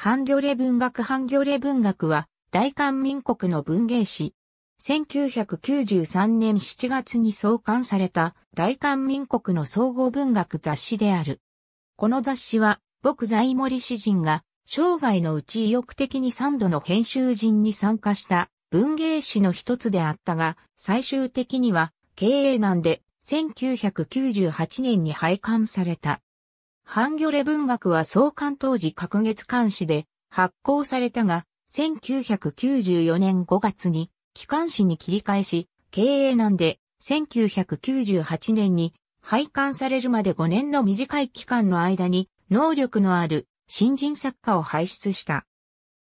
ハンギョレ文学ハンギョレ文学は大韓民国の文芸誌。1993年7月に創刊された大韓民国の総合文学雑誌である。この雑誌は、僕在森詩人が生涯のうち意欲的に3度の編集人に参加した文芸誌の一つであったが、最終的には経営難で1998年に廃刊された。ハンギョレ文学は創刊当時各月刊誌で発行されたが、1994年5月に機関誌に切り替えし、経営難で1998年に廃刊されるまで5年の短い期間の間に能力のある新人作家を輩出した。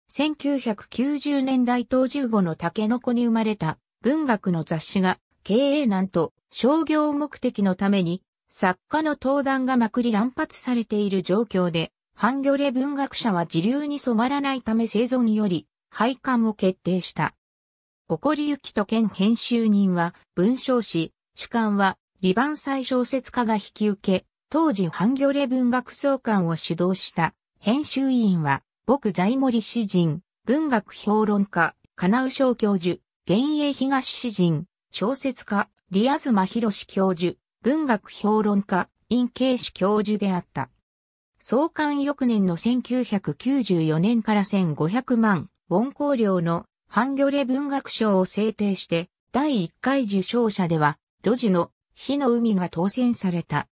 1990年代当時後の竹の子に生まれた文学の雑誌が経営難と商業目的のために作家の登壇がまくり乱発されている状況で、ハンギョレ文学者は自流に染まらないため生存により、廃刊を決定した。誇りゆきと兼編集人は、文章誌、主観は、リバンイ小説家が引き受け、当時ハンギョレ文学総監を主導した、編集委員は、僕在森詩人、文学評論家、金う小教授、現役東詩人、小説家、リアズマヒロシ教授、文学評論家、院慶史教授であった。創刊翌年の1994年から1500万、ウォンのハンギョレ文学賞を制定して、第1回受賞者では、路地の火の海が当選された。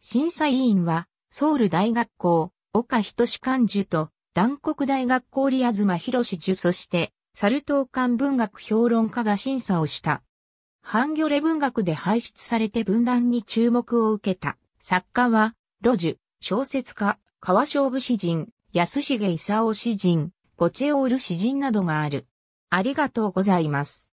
審査委員は、ソウル大学校、岡仁幹授と、南国大学校リアズマ博士授そして、サル東館文学評論家が審査をした。ハンギョレ文学で排出されて文壇に注目を受けた作家は、路樹、小説家、川勝負詩人、安重勲詩人、ゴチェオール詩人などがある。ありがとうございます。